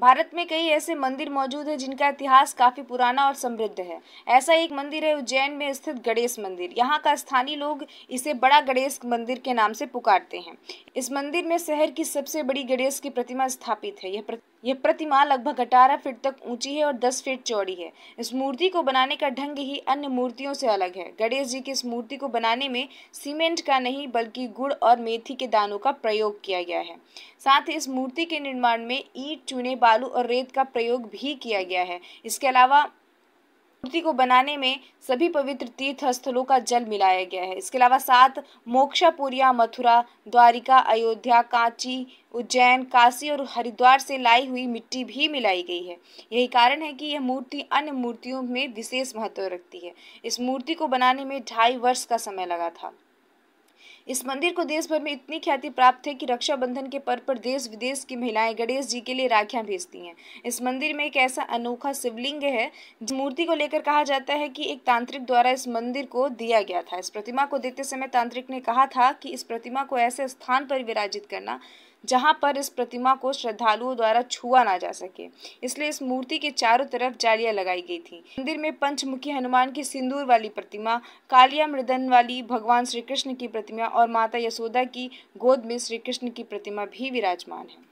भारत में कई ऐसे मंदिर मौजूद हैं जिनका इतिहास काफ़ी पुराना और समृद्ध है ऐसा एक मंदिर है उज्जैन में स्थित गणेश मंदिर यहाँ का स्थानीय लोग इसे बड़ा गणेश मंदिर के नाम से पुकारते हैं इस मंदिर में शहर की सबसे बड़ी गणेश की प्रतिमा स्थापित है यह यह प्रतिमा लगभग अठारह फीट तक ऊंची है और दस फीट चौड़ी है इस मूर्ति को बनाने का ढंग ही अन्य मूर्तियों से अलग है गणेश जी की इस मूर्ति को बनाने में सीमेंट का नहीं बल्कि गुड़ और मेथी के दानों का प्रयोग किया गया है साथ ही इस मूर्ति के निर्माण में ईट चूने बालू और रेत का प्रयोग भी किया गया है इसके अलावा मूर्ति को बनाने में सभी पवित्र तीर्थ स्थलों का जल मिलाया गया है इसके अलावा सात मोक्षापुरिया मथुरा द्वारिका अयोध्या कांची उज्जैन काशी और हरिद्वार से लाई हुई मिट्टी भी मिलाई गई है यही कारण है कि यह मूर्ति अन्य मूर्तियों में विशेष महत्व रखती है इस मूर्ति को बनाने में ढाई वर्ष का समय लगा था इस मंदिर को देश भर में इतनी ख्याति प्राप्त है कि रक्षाबंधन के पर्व पर देश विदेश की महिलाएं गणेश जी के लिए राखियां भेजती हैं इस मंदिर में एक ऐसा अनोखा शिवलिंग है जिस मूर्ति को लेकर कहा जाता है कि एक तांत्रिक द्वारा इस मंदिर को दिया गया था इस प्रतिमा को देते समय तांत्रिक ने कहा था कि इस प्रतिमा को ऐसे स्थान पर विराजित करना जहाँ पर इस प्रतिमा को श्रद्धालुओं द्वारा छुआ ना जा सके इसलिए इस मूर्ति के चारों तरफ जालियां लगाई गई थी मंदिर में पंचमुखी हनुमान की सिंदूर वाली प्रतिमा कालिया मृदन वाली भगवान श्री कृष्ण की प्रतिमा और माता यशोदा की गोद में श्री कृष्ण की प्रतिमा भी विराजमान है